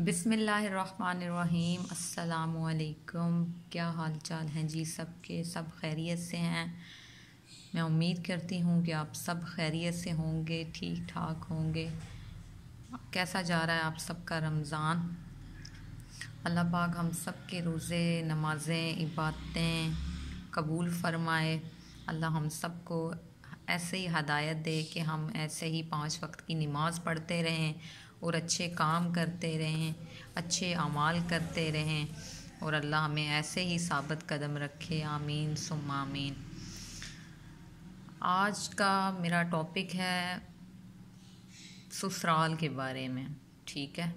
बिसमीम् अल्लाम क्या हाल चाल हैं जी सब के सब खैरियत से हैं मैं उम्मीद करती हूँ कि आप सब खैरियत से होंगे ठीक ठाक होंगे कैसा जा रहा है आप सबका रमज़ान अल्लाह पाक हम सब के रोज़े नमाज़ें इबादतें कबूल फरमाए अल्लाह हम सब को ऐसे ही हदायत दे कि हम ऐसे ही पाँच वक्त की नमाज़ पढ़ते रहें और अच्छे काम करते रहें अच्छे अमाल करते रहें और अल्लाह हमें ऐसे ही साबित कदम रखे आमीन सुम आमीन आज का मेरा टॉपिक है ससुराल के बारे में ठीक है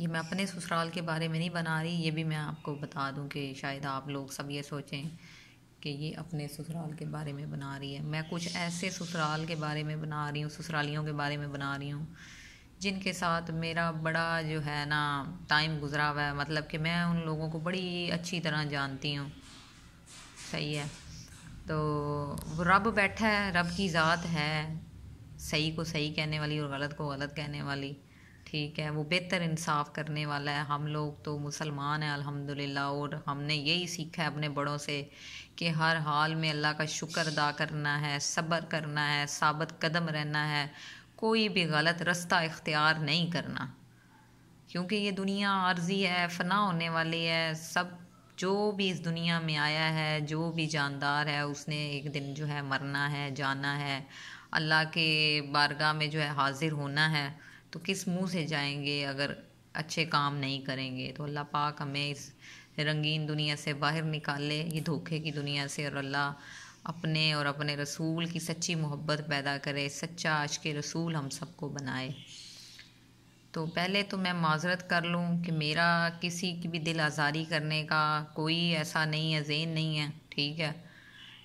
ये मैं अपने ससुराल के बारे में नहीं बना रही ये भी मैं आपको बता दूं कि शायद आप लोग सब ये सोचें कि ये अपने ससुराल के बारे में बना रही है मैं कुछ ऐसे ससुराल के बारे में बना रही हूँ ससुरालियों के बारे में बना रही हूँ जिनके साथ मेरा बड़ा जो है ना टाइम गुजरा हुआ है मतलब कि मैं उन लोगों को बड़ी अच्छी तरह जानती हूँ सही है तो वो रब बैठा है रब की ज़ात है सही को सही कहने वाली और गलत को गलत कहने वाली ठीक है वो बेहतर इंसाफ करने वाला है हम लोग तो मुसलमान हैं अल्हम्दुलिल्लाह और हमने यही सीखा है अपने बड़ों से कि हर हाल में अल्लाह का शुक्र अदा करना है सब्र करना है साबित कदम रहना है कोई भी गलत रास्ता इख्तियार नहीं करना क्योंकि ये दुनिया आर्जी है फना होने वाली है सब जो भी इस दुनिया में आया है जो भी जानदार है उसने एक दिन जो है मरना है जाना है अल्लाह के बारगाह में जो है हाजिर होना है तो किस मुंह से जाएंगे अगर अच्छे काम नहीं करेंगे तो अल्लाह पाक हमें इस रंगीन दुनिया से बाहर निकाले ये धोखे की दुनिया से और अल्लाह अपने और अपने रसूल की सच्ची मोहब्बत पैदा करे सच्चा आज के रसूल हम सबको बनाए तो पहले तो मैं माजरत कर लूँ कि मेरा किसी की भी दिल आज़ारी करने का कोई ऐसा नहीं है जेन नहीं है ठीक है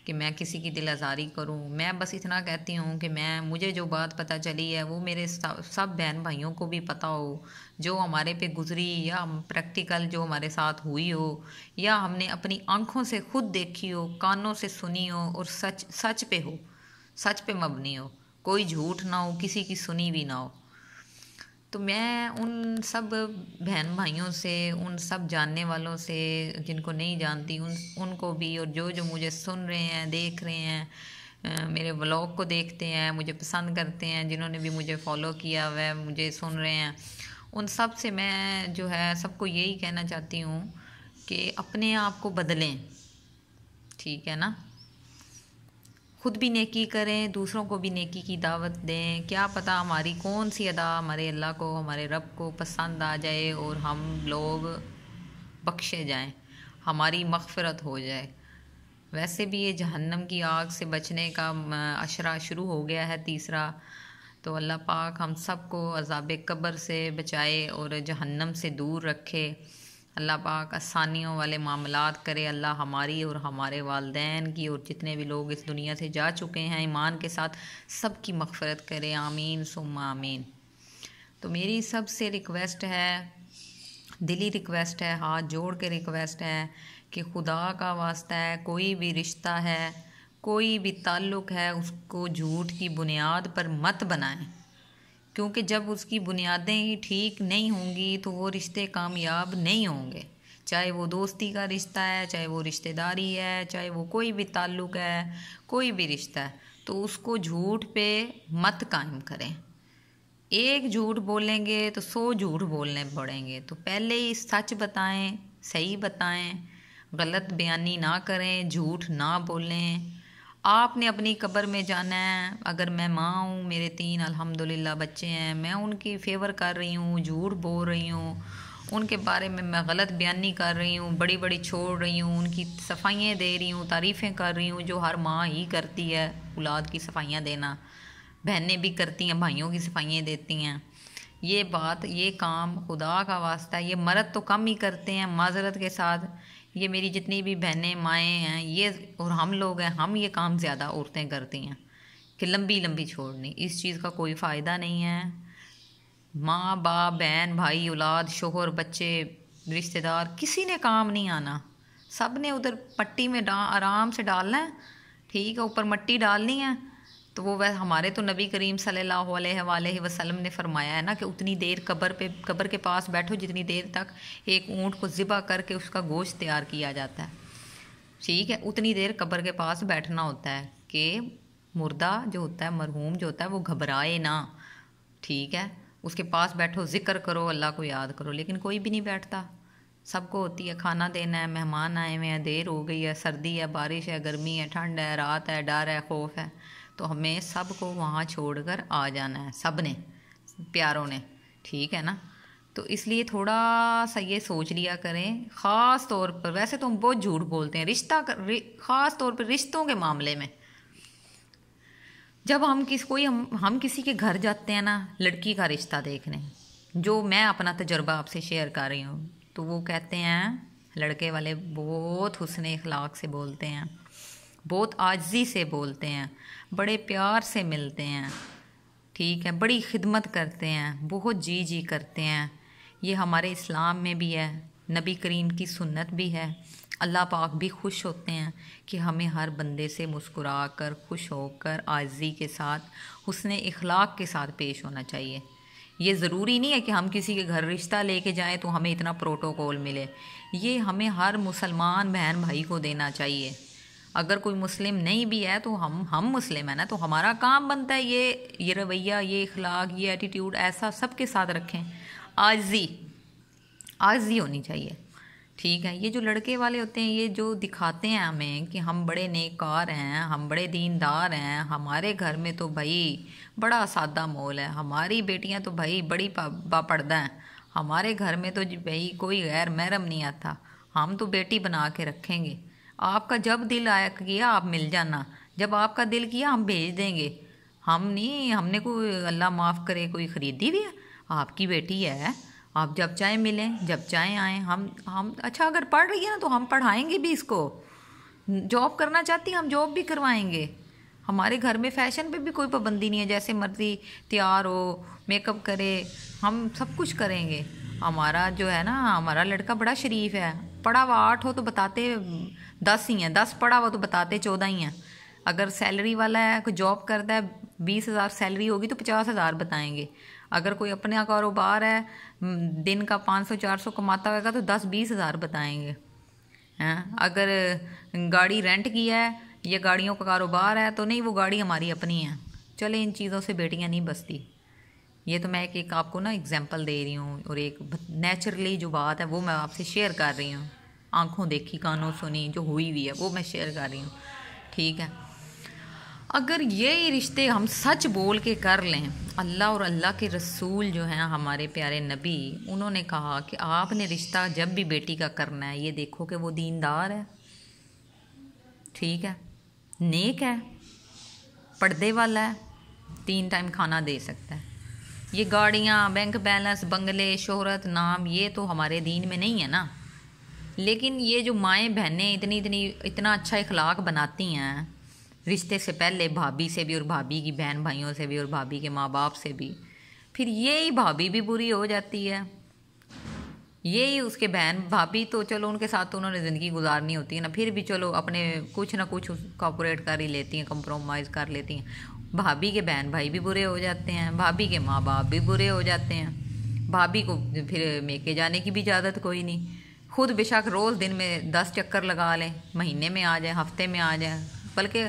कि मैं किसी की दिल आज़ारी करूँ मैं बस इतना कहती हूँ कि मैं मुझे जो बात पता चली है वो मेरे सब बहन भाइयों को भी पता हो जो हमारे पे गुजरी या प्रैक्टिकल जो हमारे साथ हुई हो या हमने अपनी आँखों से खुद देखी हो कानों से सुनी हो और सच सच पे हो सच पे मबनी हो कोई झूठ ना हो किसी की सुनी भी ना हो तो मैं उन सब बहन भाइयों से उन सब जानने वालों से जिनको नहीं जानती उन उनको भी और जो जो मुझे सुन रहे हैं देख रहे हैं मेरे व्लॉग को देखते हैं मुझे पसंद करते हैं जिन्होंने भी मुझे फॉलो किया वह मुझे सुन रहे हैं उन सब से मैं जो है सबको यही कहना चाहती हूँ कि अपने आप को बदलें ठीक है ना खुद भी नेकी करें दूसरों को भी नेकी की दावत दें क्या पता हमारी कौन सी अदा हमारे अल्लाह को हमारे रब को पसंद आ जाए और हम लोग बख्शे जाएं हमारी मगफरत हो जाए वैसे भी ये जहन्नम की आग से बचने का अशरा शुरू हो गया है तीसरा तो अल्लाह पाक हम सबको अजाब कब्र से बचाए और जहन्नम से दूर रखे अल्लाह पाक आसानियों वाले मामलात करे अल्लाह हमारी और हमारे वालदेन की और जितने भी लोग इस दुनिया से जा चुके हैं ईमान के साथ सब की मगफरत करे आमीन सुम आमीन तो मेरी सबसे रिक्वेस्ट है दिली रिक्वेस्ट है हाथ जोड़ के रिक्वेस्ट है कि खुदा का वास्ता है कोई भी रिश्ता है कोई भी ताल्लुक़ है उसको झूठ की बुनियाद पर मत बनाएं क्योंकि जब उसकी बुनियादें ही ठीक नहीं होंगी तो वो रिश्ते कामयाब नहीं होंगे चाहे वो दोस्ती का रिश्ता है चाहे वो रिश्तेदारी है चाहे वो कोई भी ताल्लुक है कोई भी रिश्ता है तो उसको झूठ पे मत कायम करें एक झूठ बोलेंगे तो सौ झूठ बोलने पड़ेंगे तो पहले ही सच बताएं सही बताएं गलत बयानी ना करें झूठ ना बोलें आपने अपनी कब्र में जाना है अगर मैं माँ हूँ मेरे तीन अल्हम्दुलिल्लाह बच्चे हैं मैं उनकी फेवर कर रही हूँ झूठ बोल रही हूँ उनके बारे में मैं गलत बयानी कर रही हूँ बड़ी बड़ी छोड़ रही हूँ उनकी सफाइयाँ दे रही हूँ तारीफ़ें कर रही हूँ जो हर माँ ही करती है औलाद की सफाइयाँ देना बहनें भी करती हैं भाइयों की सफाइयाँ देती हैं ये बात ये काम खुदा का वास्ता है ये मर्द तो कम ही करते हैं माजरत के साथ ये मेरी जितनी भी बहनें माएँ हैं ये और हम लोग हैं हम ये काम ज़्यादा औरतें करती हैं कि लंबी लंबी छोड़नी इस चीज़ का कोई फ़ायदा नहीं है माँ बाप बहन भाई औलाद शोहर बच्चे रिश्तेदार किसी ने काम नहीं आना सब ने उधर मट्टी में डा आराम से डालना है ठीक है ऊपर मट्टी डालनी है तो वो वह हमारे तो नबी करीम सल्लल्लाहु अलैहि वसल्लम ने फरमाया है ना कि उतनी देर कब्र पे कब्र के पास बैठो जितनी देर तक एक ऊँट को ज़िबा करके उसका गोश्त तैयार किया जाता है ठीक है उतनी देर कब्र के पास बैठना होता है कि मुर्दा जो होता है मरहूम जो होता है वो घबराए ना ठीक है उसके पास बैठो ज़िक्र करो अल्लाह को याद करो लेकिन कोई भी नहीं बैठता सबको होती है खाना देना है मेहमान आए हुए हैं देर हो गई है सर्दी है बारिश है गर्मी है ठंड है रात है डर है खौफ है तो हमें सबको वहाँ छोड़ कर आ जाना है सब ने प्यारों ने ठीक है ना तो इसलिए थोड़ा सा ये सोच लिया करें ख़ास तौर पर वैसे तो हम बहुत झूठ बोलते हैं रिश्ता रि, ख़ास तौर पर रिश्तों के मामले में जब हम किस कोई हम हम किसी के घर जाते हैं ना लड़की का रिश्ता देखने जो मैं अपना तजर्बा आपसे शेयर कर रही हूँ तो वो कहते हैं लड़के वाले बहुत हुसन अखलाक से बोलते हैं बहुत आजी से बोलते हैं बड़े प्यार से मिलते हैं ठीक है बड़ी खिदमत करते हैं बहुत जी जी करते हैं ये हमारे इस्लाम में भी है नबी करीम की सुन्नत भी है अल्लाह पाक भी खुश होते हैं कि हमें हर बंदे से मुस्कुरा कर खुश होकर आजी के साथ हसन अखलाक के साथ पेश होना चाहिए ये ज़रूरी नहीं है कि हम किसी के घर रिश्ता लेके जाएं तो हमें इतना प्रोटोकॉल मिले ये हमें हर मुसलमान बहन भाई को देना चाहिए अगर कोई मुस्लिम नहीं भी है तो हम हम मुस्लिम हैं ना तो हमारा काम बनता है ये ये रवैया ये इखलाक ये एटीट्यूड ऐसा सबके साथ रखें आजी आजी होनी चाहिए ठीक है ये जो लड़के वाले होते हैं ये जो दिखाते हैं हमें कि हम बड़े नेकार हैं हम बड़े दीनदार हैं हमारे घर में तो भाई बड़ा सादा मोल है हमारी बेटियां तो भाई बड़ी बापर्दा हैं हमारे घर में तो भाई कोई गैर महरम नहीं आता हम तो बेटी बना के रखेंगे आपका जब दिल आया किया आप मिल जाना जब आपका दिल किया हम भेज देंगे हम नहीं हमने कोई अल्लाह माफ़ करे कोई ख़रीदी भी है आपकी बेटी है आप जब चाहे मिलें जब चाहे आएँ हम हम अच्छा अगर पढ़ रही है ना तो हम पढ़ाएंगे भी इसको जॉब करना चाहती हम जॉब भी करवाएंगे हमारे घर में फैशन पे भी कोई पाबंदी नहीं है जैसे मर्जी तैयार हो मेकअप करे हम सब कुछ करेंगे हमारा जो है ना हमारा लड़का बड़ा शरीफ है पढ़ा हुआ आर्ट हो तो बताते दस ही हैं दस पढ़ा हुआ तो बताते चौदह ही हैं अगर सैलरी वाला है कोई जॉब करता है बीस हज़ार सैलरी होगी तो पचास हज़ार बताएंगे अगर कोई अपना कारोबार है दिन का पाँच सौ चार सौ कमाता होगा तो दस बीस हज़ार बताएंगे हैं अगर गाड़ी रेंट की है या गाड़ियों का कारोबार है तो नहीं वो गाड़ी हमारी अपनी है चले इन चीज़ों से बेटियाँ नहीं बसती ये तो मैं एक एक आपको ना एग्जाम्पल दे रही हूँ और एक नेचुरली जो बात है वो मैं आपसे शेयर कर रही हूँ आँखों देखी कानों सुनी जो हुई हुई है वो मैं शेयर कर रही हूँ ठीक है अगर ये रिश्ते हम सच बोल के कर लें अल्लाह और अल्लाह के रसूल जो हैं हमारे प्यारे नबी उन्होंने कहा कि आपने रिश्ता जब भी बेटी का करना है ये देखो कि वो दीनदार है ठीक है नेक है पर्दे वाला है तीन टाइम खाना दे सकता है ये गाड़ियाँ बैंक बैलेंस बंगले शोहरत नाम ये तो हमारे दीन में नहीं है ना लेकिन ये जो माएँ बहनें इतनी इतनी इतना अच्छा इखलाक बनाती हैं रिश्ते से पहले भाभी से भी और भाभी की बहन भाइयों से भी और भाभी के माँ बाप से भी फिर यही भाभी भी बुरी हो जाती है यही उसके बहन भाभी तो चलो उनके साथ तो उन्होंने ज़िंदगी गुजारनी होती है ना फिर भी चलो अपने कुछ ना कुछ कॉपरेट कर ही लेती हैं कंप्रोमाइज़ कर लेती हैं भाभी के बहन भाई भी बुरे हो जाते हैं भाभी के माँ बाप भी बुरे हो जाते हैं भाभी को फिर मेके जाने की भी इजाज़त कोई नहीं खुद बेशक रोज़ दिन में दस चक्कर लगा लें महीने में आ जाए हफ्ते में आ जाए बल्कि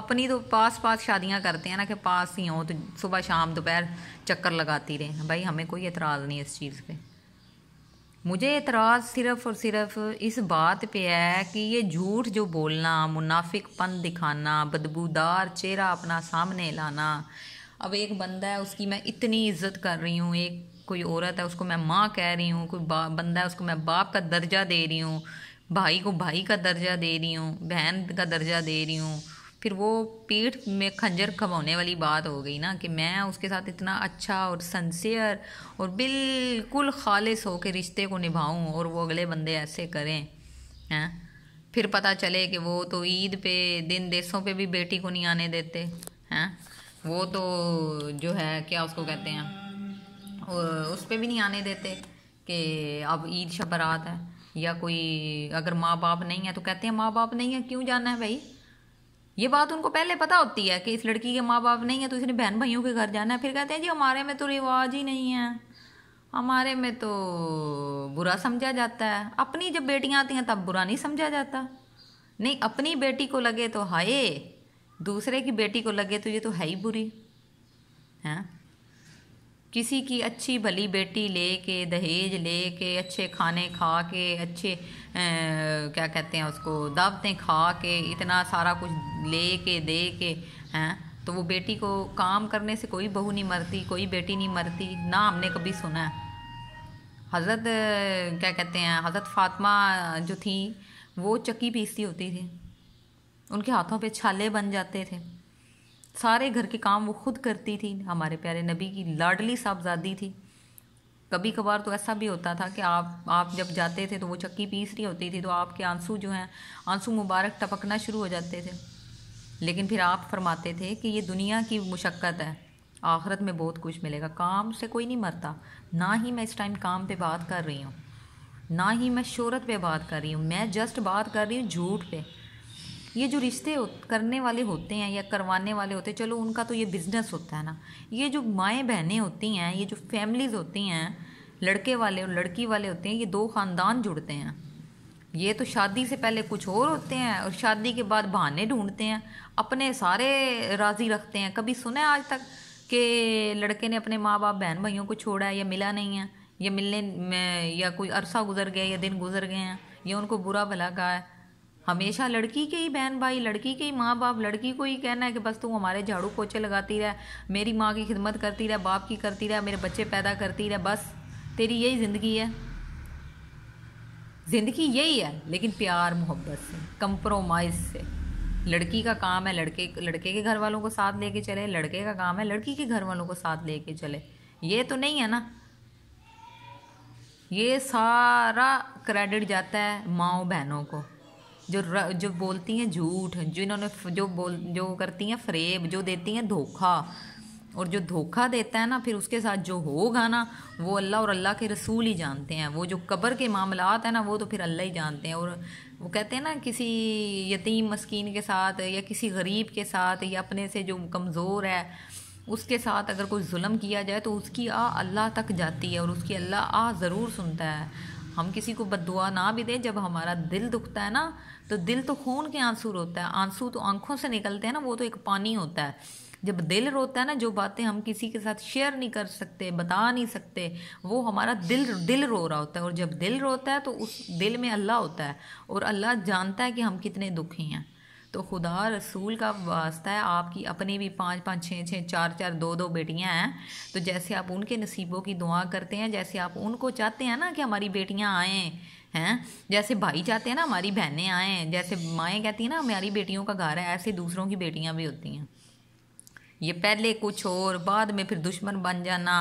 अपनी तो पास पास शादियां करते हैं ना कि पास ही हों तो सुबह शाम दोपहर चक्कर लगाती रहें भाई हमें कोई एतराज़ नहीं इस चीज़ पे मुझे एतराज़ सिर्फ़ और सिर्फ इस बात पे है कि ये झूठ जो बोलना मुनाफिकपन दिखाना बदबूदार चेहरा अपना सामने लाना अब एक बंदा है उसकी मैं इतनी इज्जत कर रही हूँ एक कोई औरत है उसको मैं माँ कह रही हूँ कोई बंदा है उसको मैं बाप का दर्जा दे रही हूँ भाई को भाई का दर्जा दे रही हूँ बहन का दर्जा दे रही हूँ फिर वो पीठ में खंजर खबोने वाली बात हो गई ना कि मैं उसके साथ इतना अच्छा और सन्सियर और बिल्कुल खालिश हो के रिश्ते को निभाऊं और वो अगले बंदे ऐसे करें हैं फिर पता चले कि वो तो ईद पे दिन देशों पे भी बेटी को नहीं आने देते हैं वो तो जो है क्या उसको कहते हैं उस पर भी नहीं आने देते कि अब ईद शबरात है या कोई अगर माँ बाप नहीं है तो कहते हैं माँ बाप नहीं है क्यों जाना है भाई ये बात उनको पहले पता होती है कि इस लड़की के माँ बाप नहीं है तो इसने बहन भाइयों के घर जाना है फिर कहते हैं जी हमारे में तो रिवाज ही नहीं है हमारे में तो बुरा समझा जाता है अपनी जब बेटियाँ आती हैं तब बुरा नहीं समझा जाता नहीं अपनी बेटी को लगे तो हाय दूसरे की बेटी को लगे तो ये तो है ही बुरी हैं किसी की अच्छी भली बेटी ले के दहेज ले के अच्छे खाने खा के अच्छे ए, क्या कहते हैं उसको दावतें खा के इतना सारा कुछ ले के दे के हैं तो वो बेटी को काम करने से कोई बहू नहीं मरती कोई बेटी नहीं मरती ना हमने कभी सुना है हज़रत क्या कहते हैं हज़रत फातमा जो थी वो चक्की पीसती होती थी उनके हाथों पे छाले बन जाते थे सारे घर के काम वो खुद करती थी हमारे प्यारे नबी की लाडली साहबजादी थी कभी कभार तो ऐसा भी होता था कि आप आप जब जाते थे तो वो चक्की पीस रही होती थी तो आपके आंसू जो हैं आंसू मुबारक टपकना शुरू हो जाते थे लेकिन फिर आप फरमाते थे कि ये दुनिया की मुशक्क़त है आखरत में बहुत कुछ मिलेगा काम से कोई नहीं मरता ना ही मैं इस टाइम काम पे बात कर रही हूँ ना ही मैं शोरत पे बात कर रही हूँ मैं जस्ट बात कर रही हूँ झूठ पे ये जो रिश्ते करने वाले होते हैं या करवाने वाले होते हैं चलो उनका तो ये बिज़नेस होता है ना ये जो माएँ बहनें होती हैं ये जो फैमिलीज़ होती हैं लड़के वाले और लड़की वाले होते हैं ये दो ख़ानदान जुड़ते हैं ये तो शादी से पहले कुछ और होते हैं और शादी के बाद बहाने ढूंढते हैं अपने सारे राज़ी रखते हैं कभी सुना आज तक कि लड़के ने अपने माँ बाप बहन भाइयों को छोड़ा है या मिला नहीं है या मिलने में या कोई अरसा गुजर गया या दिन गुजर गए हैं या उनको बुरा भला कहा है हमेशा लड़की के ही बहन भाई लड़की के ही माँ बाप लड़की को ही कहना है कि बस तू हमारे झाड़ू पोछे लगाती रह मेरी माँ की खिदमत करती रह बाप की करती रह मेरे बच्चे पैदा करती रह बस तेरी यही ज़िंदगी है ज़िंदगी यही है लेकिन प्यार मोहब्बत से कंप्रोमाइज़ से लड़की का काम है लड़के लड़के के घर वालों को साथ लेके चले लड़के का काम है लड़की के घर वालों को साथ लेके चले ये तो नहीं है ना ये सारा क्रेडिट जाता है माओ बहनों को जो जो बोलती हैं झूठ जो इन्होंने जो बोल जो करती हैं फ्रेब जो देती हैं धोखा और जो धोखा देता है ना फिर उसके साथ जो होगा ना वो अल्लाह और अल्लाह के रसूल ही जानते हैं वो जो कब्र के मामला है ना वो तो फिर अल्लाह ही जानते हैं और वो कहते हैं ना किसी यतीम मस्कीन के साथ या किसी गरीब के साथ या अपने से जो कमज़ोर है उसके साथ अगर कोई जुल्म किया जाए तो उसकी आ अल्लाह तक जाती है और उसकी अल्लाह आ ज़रूर सुनता है हम किसी को बदुआ ना भी दें जब हमारा दिल दुखता है ना तो दिल तो खून के आंसू रोता है आंसू तो आंखों से निकलते हैं ना वो तो एक पानी होता है जब दिल रोता है ना जो बातें हम किसी के साथ शेयर नहीं कर सकते बता नहीं सकते वो हमारा दिल दिल रो रहा होता है और जब दिल रोता है तो उस दिल में अल्लाह होता है और अल्लाह जानता है कि हम कितने दुखी हैं तो खुदा रसूल का वास्ता है आपकी अपनी भी पाँच पाँच छः छः चार चार दो दो बेटियाँ हैं तो जैसे आप उनके नसीबों की दुआ करते हैं जैसे आप उनको चाहते हैं ना कि हमारी बेटियाँ आएँ हैं जैसे भाई चाहते हैं ना हमारी बहनें आएँ जैसे माएँ कहती हैं ना हमारी बेटियों का घर है ऐसे दूसरों की बेटियाँ भी होती हैं ये पहले कुछ और बाद में फिर दुश्मन बन जाना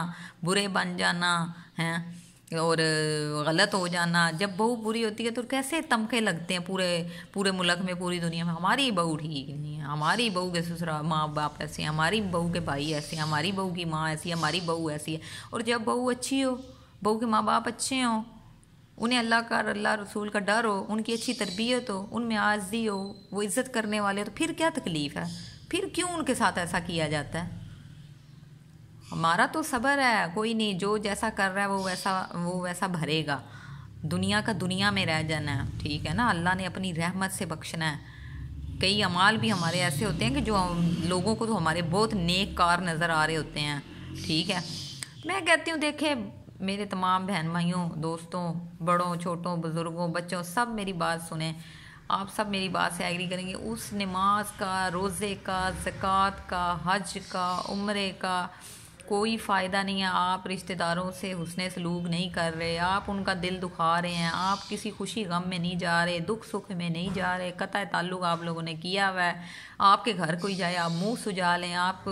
बुरे बन जाना हैं और गलत हो जाना जब बहू बुरी होती है तो कैसे तमके लगते हैं पूरे पूरे मुल्क में पूरी दुनिया में हमारी बहू ठीक नहीं है हमारी बहू के ससुरा माँ बाप ऐसे हैं हमारी बहू के भाई ऐसे हैं हमारी बहू की माँ ऐसी है हमारी बहू ऐसी है और जब बहू अच्छी हो बहू के माँ बाप अच्छे हों उन्हें अल्लाह का अल्लाह रसूल का डर हो उनकी अच्छी तरबियत हो उनमें आजी हो वो इज़्ज़त करने वाले हो तो फिर क्या तकलीफ़ है फिर क्यों उनके साथ ऐसा किया जाता है हमारा तो सबर है कोई नहीं जो जैसा कर रहा है वो वैसा वो वैसा भरेगा दुनिया का दुनिया में रह जाना है ठीक है ना अल्लाह ने अपनी रहमत से बख्शना है कई अमाल भी हमारे ऐसे होते हैं कि जो लोगों को तो हमारे बहुत नेक कार नज़र आ रहे होते हैं ठीक है मैं कहती हूँ देखे मेरे तमाम बहन भाइयों दोस्तों बड़ों छोटों बुज़ुर्गों बच्चों सब मेरी बात सुने आप सब मेरी बात से एग्री करेंगे उस नमाज का रोज़े का ज़क़़त का हज का उम्र का कोई फ़ायदा नहीं है आप रिश्तेदारों से हुसन सलूक नहीं कर रहे आप उनका दिल दुखा रहे हैं आप किसी खुशी गम में नहीं जा रहे दुख सुख में नहीं जा रहे कतः ताल्लुक़ आप लोगों ने किया हुआ है आपके घर कोई जाए आप मुंह सुझा लें आप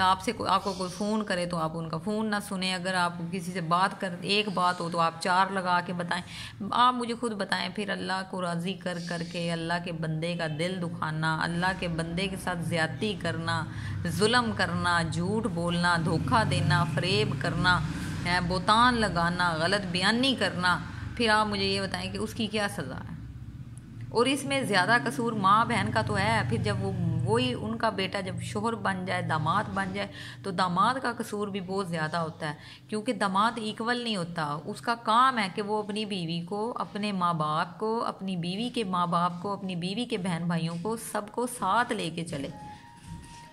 आपसे आपको कोई फ़ोन करे तो आप उनका फ़ोन ना सुने अगर आप किसी से बात कर एक बात हो तो आप चार लगा के बताएं आप मुझे खुद बताएं फिर अल्लाह को राज़ी कर करके अल्लाह के बंदे का दिल दुखाना अल्लाह के बंदे के साथ ज़्यादती करना जुल्म करना झूठ बोलना धोखा देना फ्रेब करना बोतान लगाना गलत बयानी करना फिर आप मुझे ये बताएं कि उसकी क्या सज़ा है और इसमें ज़्यादा कसूर माँ बहन का तो है फिर जब वो वही उनका बेटा जब शोहर बन जाए दामाद बन जाए तो दामाद का कसूर भी बहुत ज़्यादा होता है क्योंकि दामाद इक्वल नहीं होता उसका काम है कि वो अपनी बीवी को अपने माँ बाप को अपनी बीवी के माँ बाप को अपनी बीवी के बहन भाइयों को सबको साथ लेके चले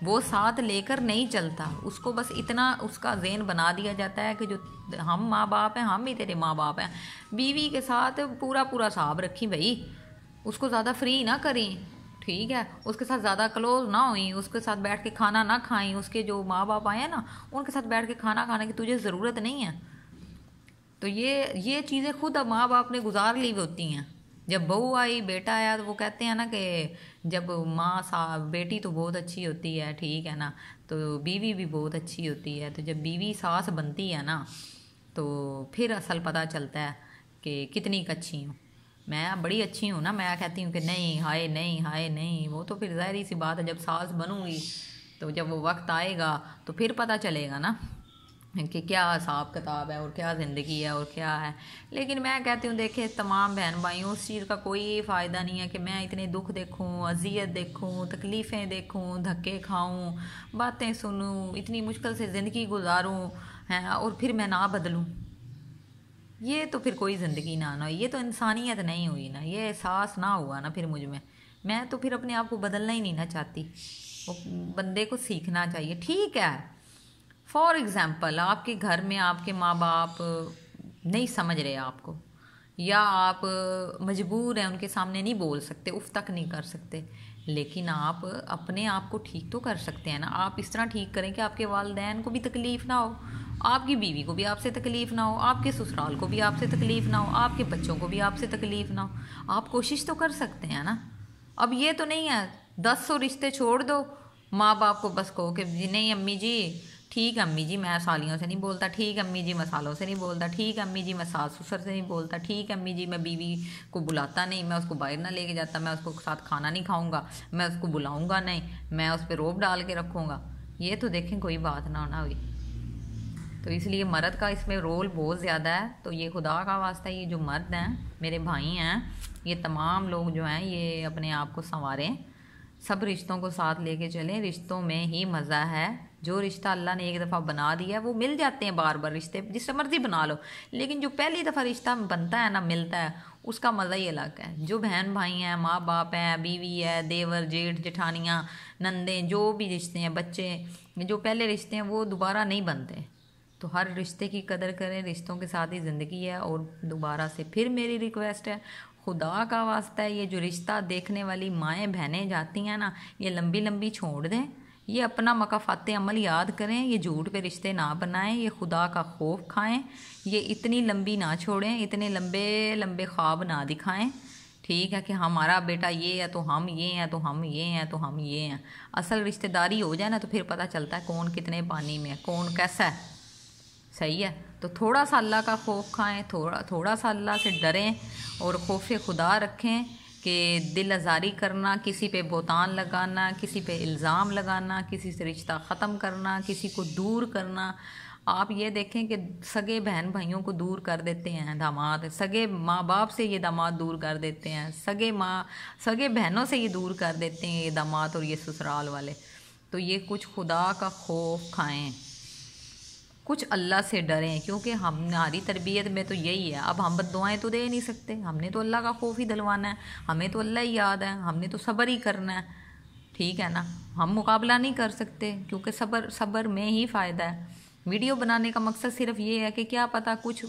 वो साथ लेकर नहीं चलता उसको बस इतना उसका जेन बना दिया जाता है कि जो हम माँ बाप हैं हम ही तेरे माँ बाप हैं बीवी के साथ पूरा पूरा साहब रखें भाई उसको ज़्यादा फ्री ना करें ठीक है उसके साथ ज़्यादा क्लोज ना हुई उसके साथ बैठ के खाना ना खाएं उसके जो माँ बाप आए हैं ना उनके साथ बैठ के खाना खाने की तुझे ज़रूरत नहीं है तो ये ये चीज़ें खुद अब माँ बाप ने गुजार ली होती हैं जब बहू आई बेटा आया तो वो कहते हैं ना कि जब माँ सा बेटी तो बहुत अच्छी होती है ठीक है ना तो बीवी भी बहुत अच्छी होती है तो जब बीवी सास बनती है ना तो फिर असल पता चलता है कि कितनी अच्छी हूँ मैं बड़ी अच्छी हूँ ना मैं कहती हूँ कि नहीं हाय नहीं हाय नहीं वो तो फिर ज़ाहिर सी बात है जब सास बनूँगी तो जब वो वक्त आएगा तो फिर पता चलेगा ना कि क्या हिसाब किताब है और क्या ज़िंदगी है और क्या है लेकिन मैं कहती हूँ देखे तमाम बहन भाइयों उस चीज़ का कोई फ़ायदा नहीं है कि मैं इतने दुख देखूँ अजियत देखूँ तकलीफ़ें देखूँ धक्के खाऊँ बातें सुनूँ इतनी मुश्किल से ज़िंदगी गुजारूँ हैं और फिर मैं ना बदलूँ ये तो फिर कोई ज़िंदगी ना आना ये तो इंसानियत नहीं हुई ना ये एहसास ना हुआ ना फिर मुझ में मैं तो फिर अपने आप को बदलना ही नहीं ना चाहती वो बंदे को सीखना चाहिए ठीक है फॉर एग्ज़ाम्पल आपके घर में आपके माँ बाप नहीं समझ रहे आपको या आप मजबूर हैं उनके सामने नहीं बोल सकते उफ तक नहीं कर सकते लेकिन आप अपने आप को ठीक तो कर सकते हैं ना आप इस तरह ठीक करें कि आपके वालदेन को भी तकलीफ़ ना हो आपकी बीवी को भी आपसे तकलीफ़ ना हो आपके ससुराल को भी आपसे तकलीफ़ ना हो आपके बच्चों को भी आपसे तकलीफ़ ना हो आप कोशिश तो कर सकते हैं ना अब ये तो नहीं है दस सौ रिश्ते छोड़ दो माँ बाप को बस कहो कि नहीं अम्मी जी ठीक अम्मी जी मैं सालियों से नहीं बोलता ठीक अम्मी जी मैं सालों से नहीं बोलता ठीक अम्मी जी मैं सास ससुर से नहीं बोलता ठीक अम्मी जी मैं बीवी को बुलाता नहीं मैं उसको बाहर ना लेके जाता मैं उसको साथ खाना नहीं खाऊंगा मैं उसको बुलाऊंगा नहीं मैं उस पर रोब डाल के रखूँगा ये तो देखें कोई बात ना ना हुई तो इसलिए मर्द का इसमें रोल बहुत ज़्यादा है तो ये खुदा का वास्ता ये जो मर्द हैं मेरे भाई हैं ये तमाम लोग जो हैं ये अपने आप को संवारें सब रिश्तों को साथ लेके चलें रिश्तों में ही मज़ा है जो रिश्ता अल्लाह ने एक दफ़ा बना दिया है वो मिल जाते हैं बार बार रिश्ते जिससे मर्ज़ी बना लो लेकिन जो पहली दफ़ा रिश्ता बनता है ना मिलता है उसका मज़ा ही अलग है जो बहन भाई हैं माँ बाप हैं बीवी है देवर जेठ जेठानियाँ नंदे जो भी रिश्ते हैं बच्चे जो पहले रिश्ते हैं वो दोबारा नहीं बनते तो हर रिश्ते की कदर करें रिश्तों के साथ ही ज़िंदगी है और दोबारा से फिर मेरी रिक्वेस्ट है खुदा का वास्ता है ये जो रिश्ता देखने वाली माएँ बहनें जाती हैं ना ये लंबी लंबी छोड़ दें ये अपना मकाफात अमल याद करें ये झूठ पे रिश्ते ना बनाएं ये खुदा का खौफ खाएं ये इतनी लंबी ना छोड़ें इतने लंबे लंबे ख्वाब ना दिखाएं ठीक है कि हमारा बेटा ये है तो हम ये हैं तो हम ये हैं तो हम ये हैं असल रिश्तेदारी हो जाए ना तो फिर पता चलता है कौन कितने पानी में है कौन कैसा है सही है तो थोड़ा सा अल्लाह का खौफ खाएँ थोड़ा थोड़ा सा अल्लाह से डरें और खौफ खुदा रखें कि दिल आज़ारी करना किसी पे बोतान लगाना किसी पे इल्ज़ाम लगाना किसी से रिश्ता ख़त्म करना किसी को दूर करना आप ये देखें कि सगे बहन भाइयों को दूर कर देते हैं दामाद सगे माँ बाप से ये दामाद दूर कर देते हैं सगे माँ सगे बहनों से ये दूर कर देते हैं ये दामाद और ये ससुराल वाले तो ये कुछ खुदा का खौफ खाएँ कुछ अल्लाह से डरें क्योंकि हमारी तरबियत में तो यही है अब हम बद दुआएँ तो दे नहीं सकते हमने तो अल्लाह का खौफ ही दिलवाना है हमें तो अल्लाह ही याद है हमने तो सब्र ही करना है ठीक है ना हम मुकाबला नहीं कर सकते क्योंकि सब्र सब्र में ही फ़ायदा है वीडियो बनाने का मकसद सिर्फ ये है कि क्या पता कुछ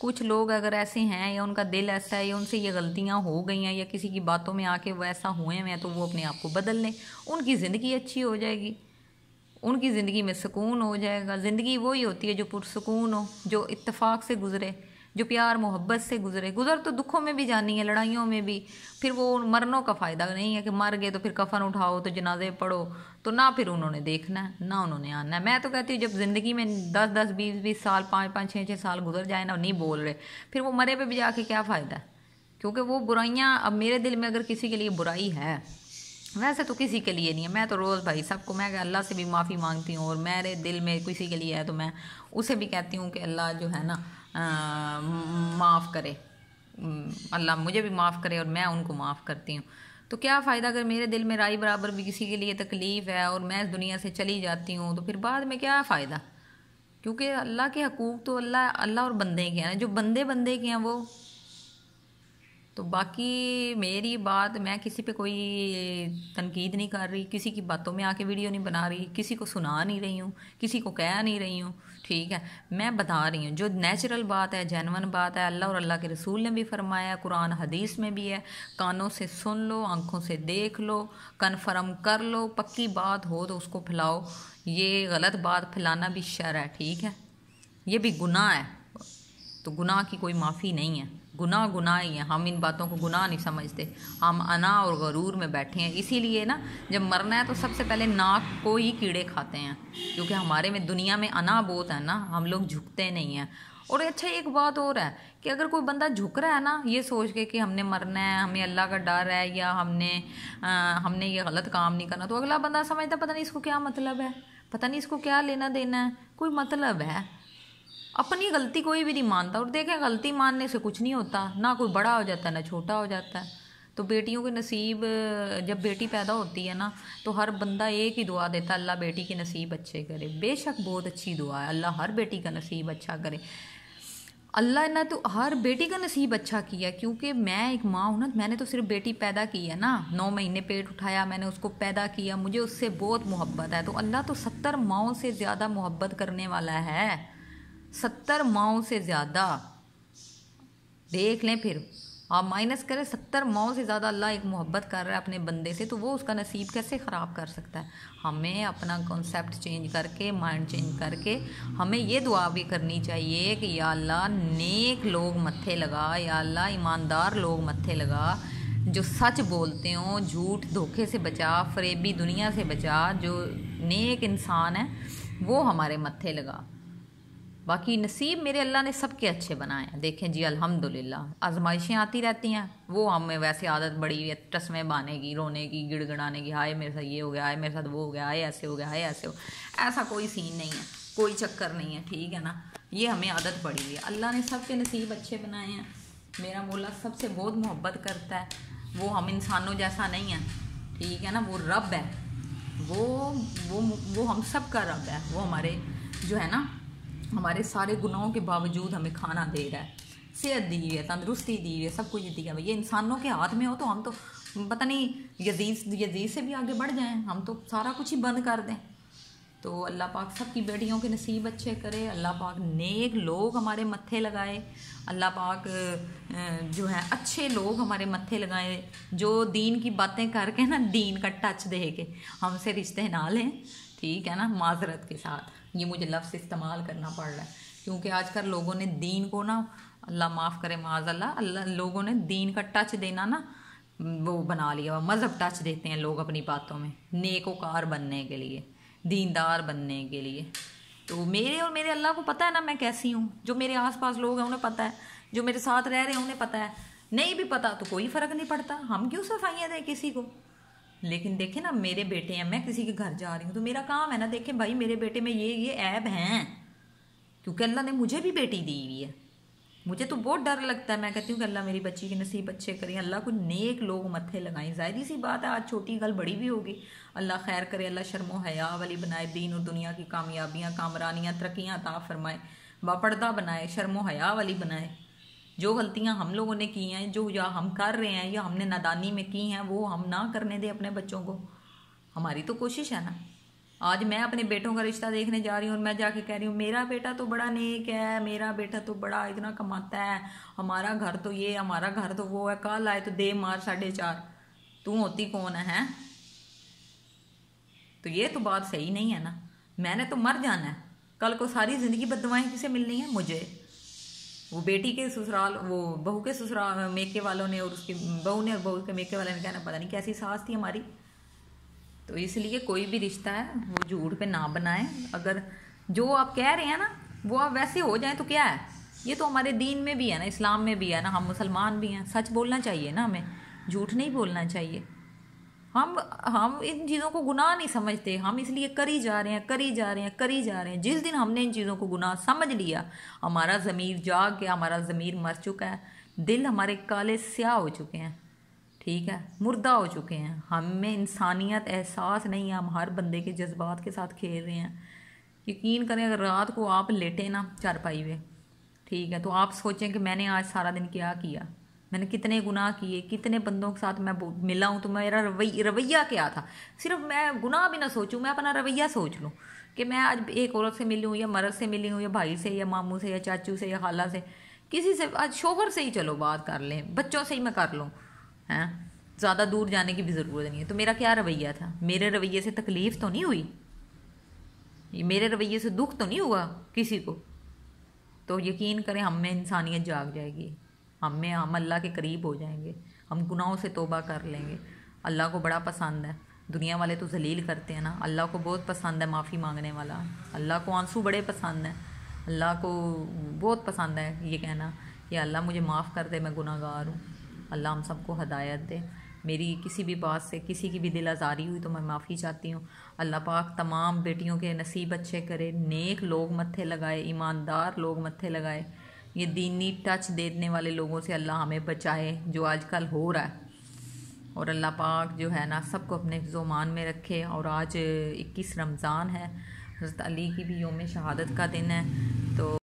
कुछ लोग अगर ऐसे हैं या उनका दिल ऐसा है या उनसे ये गलतियाँ हो गई हैं या किसी की बातों में आके ऐसा हुए हैं तो वो अपने आप को बदल लें उनकी ज़िंदगी अच्छी हो जाएगी उनकी ज़िंदगी में सुकून हो जाएगा ज़िंदगी वही होती है जो पुरसकून हो जो इतफाक से गुजरे जो प्यार मोहब्बत से गुजरे गुजर तो दुखों में भी जानी है लड़ाइयों में भी फिर वो मरनों का फ़ायदा नहीं है कि मर गए तो फिर कफन उठाओ तो जनाजे पढ़ो तो ना फिर उन्होंने देखना है ना उन्होंने आना है मैं तो कहती हूँ जब ज़िंदगी में दस दस बीस बीस साल पाँच पाँच छः छः साल गुजर जाए ना नहीं बोल रहे फिर वो मरे पर भी जाके क्या फ़ायदा क्योंकि वो बुराइयाँ अब मेरे दिल में अगर किसी के लिए बुराई है वैसे तो किसी के लिए नहीं है मैं तो रोज़ भाई सबको मैं अल्लाह से भी माफ़ी मांगती हूँ और मेरे दिल में किसी के लिए है तो मैं उसे भी कहती हूँ कि अल्लाह जो है ना माफ़ करे अल्लाह मुझे भी माफ़ करे और मैं उनको माफ़ करती हूँ तो क्या फ़ायदा अगर मेरे दिल में राय बराबर भी किसी के लिए तकलीफ़ है और मैं इस दुनिया से चली जाती हूँ तो फिर बाद में क्या फ़ायदा क्योंकि अल्लाह के हकूक़ तो अल्लाह अल्लाह और बंदे के हैं जो बंदे बंदे के हैं वो तो बाकी मेरी बात मैं किसी पे कोई तनकीद नहीं कर रही किसी की बातों में आके वीडियो नहीं बना रही किसी को सुना नहीं रही हूँ किसी को कह नहीं रही हूँ ठीक है मैं बता रही हूँ जो नेचुरल बात है जैनवन बात है अल्लाह और अल्लाह के रसूल ने भी फरमाया कुरान हदीस में भी है कानों से सुन लो आँखों से देख लो कन्फर्म कर लो पक्की बात हो तो उसको फैलाओ ये गलत बात फैलाना भी शर है ठीक है ये भी गुनाह है तो गुनाह की कोई माफ़ी नहीं है गुनाह गुनाह ही है हम इन बातों को गुनाह नहीं समझते हम अना और गरूर में बैठे हैं इसीलिए ना जब मरना है तो सबसे पहले नाक को ही कीड़े खाते हैं क्योंकि हमारे में दुनिया में अना बहुत है ना हम लोग झुकते नहीं हैं और अच्छा एक बात और है कि अगर कोई बंदा झुक रहा है ना ये सोच के कि हमने मरना है हमें अल्लाह का डर है या हमने आ, हमने ये गलत काम नहीं करना तो अगला बंदा समझता पता नहीं इसको क्या मतलब है पता नहीं इसको क्या लेना देना है कोई मतलब है अपनी गलती कोई भी नहीं मानता और देखें गलती मानने से कुछ नहीं होता ना कोई बड़ा हो जाता है ना छोटा हो जाता है तो बेटियों के नसीब जब बेटी पैदा होती है ना तो हर बंदा एक ही दुआ देता है अल्लाह बेटी के नसीब अच्छे करे बेशक बहुत अच्छी दुआ है अल्लाह हर बेटी का नसीब अच्छा करे अल्लाह ने तो हर बेटी का नसीब अच्छा किया क्योंकि मैं एक माँ हूँ ना तो मैंने तो सिर्फ बेटी पैदा की है ना नौ महीने पेट उठाया मैंने उसको पैदा किया मुझे उससे बहुत मोहब्बत है तो अल्लाह तो सत्तर माओं से ज़्यादा मोहब्बत करने वाला है सत्तर माओ से ज़्यादा देख लें फिर आप माइनस करें सत्तर माओ से ज़्यादा अल्लाह एक मोहब्बत कर रहा है अपने बंदे से तो वो उसका नसीब कैसे ख़राब कर सकता है हमें अपना कॉन्सेप्ट चेंज करके माइंड चेंज करके हमें ये दुआ भी करनी चाहिए कि या अल्लाह नेक लोग मत्थे लगा या अल्लाह ईमानदार लोग मत्थे लगा जो सच बोलते हों झूठ धोखे से बचा फरेबी दुनिया से बचा जो नेक इंसान है वो हमारे मत्थे लगा बाकी नसीब मेरे अल्लाह ने सबके अच्छे बनाए हैं देखें जी अल्हम्दुलिल्लाह आजमाइशें आती रहती हैं वो हमें वैसे आदत बड़ी है टसमें बहाने की रोने की गिड़गड़ाने की हाय मेरे साथ ये हो गया हाय मेरे साथ वो हो गया हाय ऐसे हो गया हाय ऐसे हो ऐसा कोई सीन नहीं है कोई चक्कर नहीं है ठीक है ना ये हमें आदत पड़ी हुई है अल्लाह ने सबके नसीब अच्छे बनाए हैं मेरा मोला सबसे बहुत मोहब्बत करता है वो हम इंसानों जैसा नहीं है ठीक है ना वो रब है वो वो वो हम सब का रब है वो हमारे जो है ना हमारे सारे गुनाहों के बावजूद हमें खाना दे रहा है सेहत दी हुई है तंदरुस्ती दी हुई है सब कुछ दिया हुआ ये इंसानों के हाथ में हो तो हम तो पता नहीं यजीज यजीज से भी आगे बढ़ जाएं हम तो सारा कुछ ही बंद कर दें तो अल्लाह पाक सब की बेटियों के नसीब अच्छे करे अल्लाह पाक नेक लोग हमारे मत्थे लगाए अल्लाह पाक जो है अच्छे लोग हमारे मत्थे लगाए जो दीन की बातें करके ना दीन का टच दे के हमसे रिश्ते ना लें ठीक है ना माजरत के साथ ये मुझे लफ्ज़ इस्तेमाल करना पड़ रहा है क्योंकि आजकल लोगों ने दीन को ना अल्लाह माफ़ करे माज़ अल्लाह लोगों ने दीन का टच देना ना वो बना लिया मज़हब टच देते हैं लोग अपनी बातों में नेकोकार बनने के लिए दीनदार बनने के लिए तो मेरे और मेरे अल्लाह को पता है ना मैं कैसी हूँ जो मेरे आसपास लोग हैं उन्हें पता है जो मेरे साथ रह रहे हैं उन्हें पता है नहीं भी पता तो कोई फ़र्क नहीं पड़ता हम क्यों सफाइयाँ दें किसी को लेकिन देखें ना मेरे बेटे हैं मैं किसी के घर जा रही हूँ तो मेरा काम है ना देखें भाई मेरे बेटे में ये ये ऐब हैं क्योंकि अल्लाह ने मुझे भी बेटी दी हुई है मुझे तो बहुत डर लगता है मैं कहती हूँ कि अल्लाह मेरी बच्ची के नसीब अच्छे करें अल्लाह को नेक लोग मत्थे लगाएं जाहिर सी बात है आज छोटी गल बड़ी भी होगी अल्लाह खैर करे अल्लाह शर्मो हया वाली बनाए दीन और दुनिया की कामयाबियाँ कामरानियाँ तरक्याँ ता फरमाए बापड़दा बनाए शर्मो हया वाली बनाए जो गलतियां हम लोगों ने की हैं जो या हम कर रहे हैं या हमने नादानी में की हैं वो हम ना करने दें अपने बच्चों को हमारी तो कोशिश है ना आज मैं अपने बेटों का रिश्ता देखने जा रही हूँ और मैं जाके कह रही हूँ मेरा बेटा तो बड़ा नेक है मेरा बेटा तो बड़ा इतना कमाता है हमारा घर तो ये हमारा घर तो वो है कल आए तो दे मार साढ़े चार तू होती कौन है तो ये तो बात सही नहीं है ना मैंने तो मर जाना है कल को सारी ज़िंदगी बदवाएं किसे मिलनी है मुझे वो बेटी के ससुराल वो बहू के ससुराल मेके वालों ने और उसकी बहू ने और बहू के मेके वाले ने कहना पता नहीं कैसी सास थी हमारी तो इसलिए कोई भी रिश्ता है वो झूठ पे ना बनाएं अगर जो आप कह रहे हैं ना वो आप वैसे हो जाए तो क्या है ये तो हमारे दीन में भी है ना इस्लाम में भी है ना हम मुसलमान भी हैं सच बोलना चाहिए ना हमें झूठ नहीं बोलना चाहिए हम हम इन चीज़ों को गुनाह नहीं समझते हम इसलिए करी जा रहे हैं करी जा रहे हैं करी जा रहे हैं जिस दिन हमने इन चीज़ों को गुनाह समझ लिया हमारा ज़मीर जाग गया हमारा ज़मीर मर चुका है दिल हमारे काले स्याह हो चुके हैं ठीक है मुर्दा हो चुके हैं हम में इंसानियत एहसास नहीं है हम हर बंदे के जज्बात के साथ खेल रहे हैं यकीन करें अगर रात को आप लेटे ना चारपाई पे ठीक है तो आप सोचें कि मैंने आज सारा दिन क्या किया मैंने कितने गुनाह किए कितने बंदों के साथ मैं मिला हूँ तो मेरा रवैया रवैया क्या था सिर्फ मैं गुनाह भी ना सोचूँ मैं अपना रवैया सोच लूँ कि मैं आज एक औरत से मिली हूँ या मरद से मिली हूँ या भाई से या मामू से या चाचू से या खाला से किसी से आज शोहर से ही चलो बात कर लें बच्चों से ही मैं कर लूँ हैं ज़्यादा दूर जाने की भी ज़रूरत नहीं है तो मेरा क्या रवैया था मेरे रवैये से तकलीफ़ तो नहीं हुई मेरे रवैये से दुख तो नहीं हुआ किसी को तो यकीन करें हम में इंसानियत जाग जाएगी हम में हम अल्लाह के करीब हो जाएंगे हम गुनाहों से तोबा कर लेंगे अल्लाह को बड़ा पसंद है दुनिया वाले तो जलील करते हैं ना अल्लाह को बहुत पसंद है माफ़ी मांगने वाला अल्लाह को आंसू बड़े पसंद हैं अल्लाह को बहुत पसंद है ये कहना कि अल्लाह मुझे माफ़ कर दे मैं गुनागार हूँ अल्लाह हम सबको हदायत दे मेरी किसी भी बात से किसी की भी दिल आज़ारी हुई तो मैं माफ़ी चाहती हूँ अल्लाह पाक तमाम बेटियों के नसीब अच्छे करे नेक लोग मत्थे लगाए ईमानदार लोग मत्थे लगाए ये दीनी टच देने वाले लोगों से अल्लाह हमें बचाए जो आजकल हो रहा है और अल्लाह पाक जो है ना सबको अपने जोमान में रखे और आज इक्कीस रमज़ान है हज़रत अली की भी योम शहादत का दिन है तो